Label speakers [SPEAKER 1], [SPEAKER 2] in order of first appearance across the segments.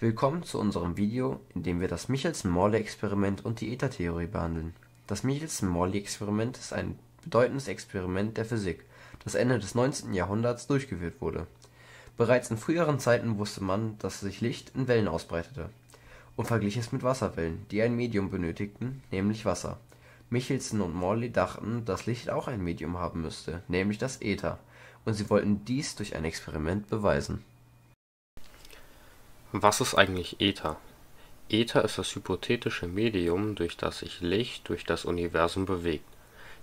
[SPEAKER 1] Willkommen zu unserem Video, in dem wir das Michelson-Morley-Experiment und die Äthertheorie behandeln. Das Michelson-Morley-Experiment ist ein bedeutendes Experiment der Physik, das Ende des 19. Jahrhunderts durchgeführt wurde. Bereits in früheren Zeiten wusste man, dass sich Licht in Wellen ausbreitete und verglich es mit Wasserwellen, die ein Medium benötigten, nämlich Wasser. Michelson und Morley dachten, dass Licht auch ein Medium haben müsste, nämlich das Äther, und sie wollten dies durch ein Experiment beweisen
[SPEAKER 2] was ist eigentlich Äther? Äther ist das hypothetische Medium, durch das sich Licht durch das Universum bewegt.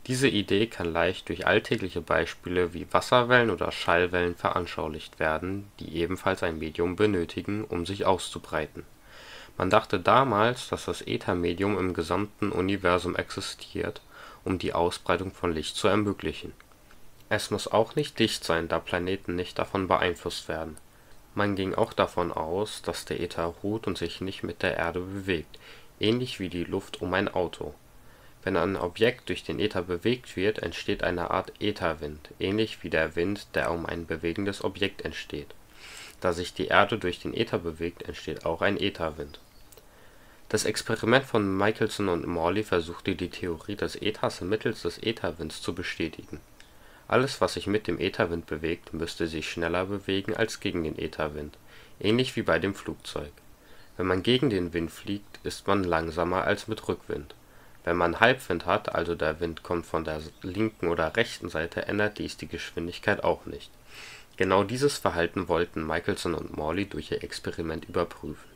[SPEAKER 2] Diese Idee kann leicht durch alltägliche Beispiele wie Wasserwellen oder Schallwellen veranschaulicht werden, die ebenfalls ein Medium benötigen, um sich auszubreiten. Man dachte damals, dass das Äthermedium im gesamten Universum existiert, um die Ausbreitung von Licht zu ermöglichen. Es muss auch nicht dicht sein, da Planeten nicht davon beeinflusst werden man ging auch davon aus, dass der Äther ruht und sich nicht mit der Erde bewegt, ähnlich wie die Luft um ein Auto. Wenn ein Objekt durch den Äther bewegt wird, entsteht eine Art Ätherwind, ähnlich wie der Wind, der um ein bewegendes Objekt entsteht. Da sich die Erde durch den Äther bewegt, entsteht auch ein Ätherwind. Das Experiment von Michelson und Morley versuchte die Theorie des Äthers mittels des Ätherwinds zu bestätigen alles, was sich mit dem Ätherwind bewegt, müsste sich schneller bewegen als gegen den Ätherwind, ähnlich wie bei dem Flugzeug. Wenn man gegen den Wind fliegt, ist man langsamer als mit Rückwind. Wenn man Halbwind hat, also der Wind kommt von der linken oder rechten Seite, ändert dies die Geschwindigkeit auch nicht. Genau dieses Verhalten wollten Michelson und Morley durch ihr Experiment überprüfen.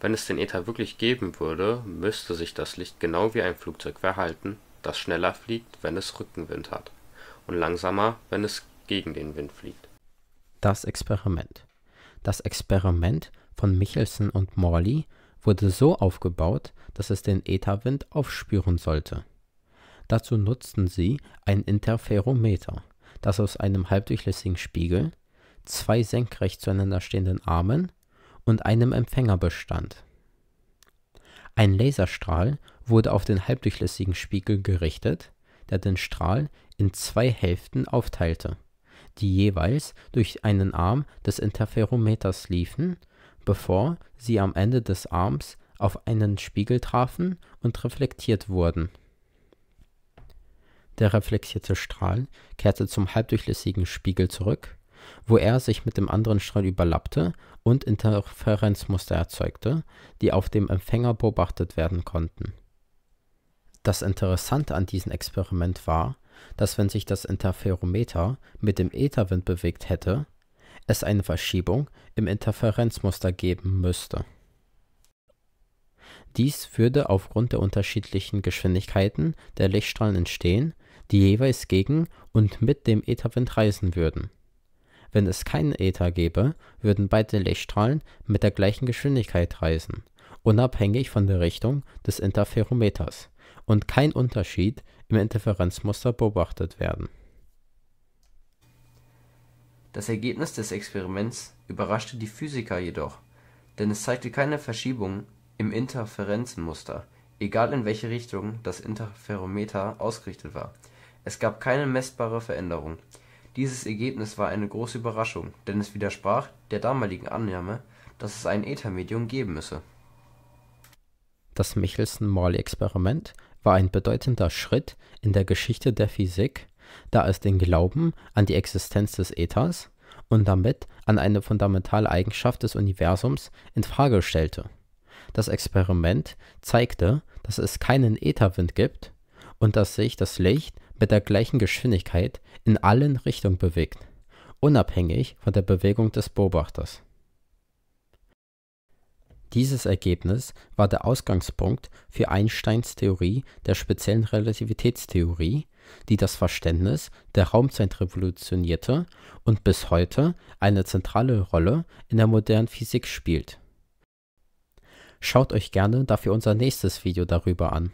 [SPEAKER 2] Wenn es den Äther wirklich geben würde, müsste sich das Licht genau wie ein Flugzeug verhalten, das schneller fliegt, wenn es Rückenwind hat und langsamer, wenn es gegen den Wind fliegt.
[SPEAKER 3] Das Experiment. Das Experiment von Michelson und Morley wurde so aufgebaut, dass es den Ätherwind aufspüren sollte. Dazu nutzten sie ein Interferometer, das aus einem halbdurchlässigen Spiegel, zwei senkrecht zueinander stehenden Armen und einem Empfänger bestand. Ein Laserstrahl wurde auf den halbdurchlässigen Spiegel gerichtet, der den Strahl in zwei Hälften aufteilte, die jeweils durch einen Arm des Interferometers liefen, bevor sie am Ende des Arms auf einen Spiegel trafen und reflektiert wurden. Der reflektierte Strahl kehrte zum halbdurchlässigen Spiegel zurück, wo er sich mit dem anderen Strahl überlappte und Interferenzmuster erzeugte, die auf dem Empfänger beobachtet werden konnten. Das Interessante an diesem Experiment war, dass wenn sich das Interferometer mit dem Ätherwind bewegt hätte, es eine Verschiebung im Interferenzmuster geben müsste. Dies würde aufgrund der unterschiedlichen Geschwindigkeiten der Lichtstrahlen entstehen, die jeweils gegen und mit dem Ätherwind reisen würden. Wenn es keinen Äther gäbe, würden beide Lichtstrahlen mit der gleichen Geschwindigkeit reisen, unabhängig von der Richtung des Interferometers und kein Unterschied im Interferenzmuster beobachtet werden.
[SPEAKER 1] Das Ergebnis des Experiments überraschte die Physiker jedoch, denn es zeigte keine Verschiebung im Interferenzmuster, egal in welche Richtung das Interferometer ausgerichtet war. Es gab keine messbare Veränderung. Dieses Ergebnis war eine große Überraschung, denn es widersprach der damaligen Annahme, dass es ein Äthermedium geben müsse.
[SPEAKER 3] Das Michelson-Morley-Experiment war ein bedeutender Schritt in der Geschichte der Physik, da es den Glauben an die Existenz des Äthers und damit an eine fundamentale Eigenschaft des Universums in Frage stellte. Das Experiment zeigte, dass es keinen Ätherwind gibt und dass sich das Licht mit der gleichen Geschwindigkeit in allen Richtungen bewegt, unabhängig von der Bewegung des Beobachters. Dieses Ergebnis war der Ausgangspunkt für Einsteins Theorie der speziellen Relativitätstheorie, die das Verständnis der Raumzeit revolutionierte und bis heute eine zentrale Rolle in der modernen Physik spielt. Schaut euch gerne dafür unser nächstes Video darüber an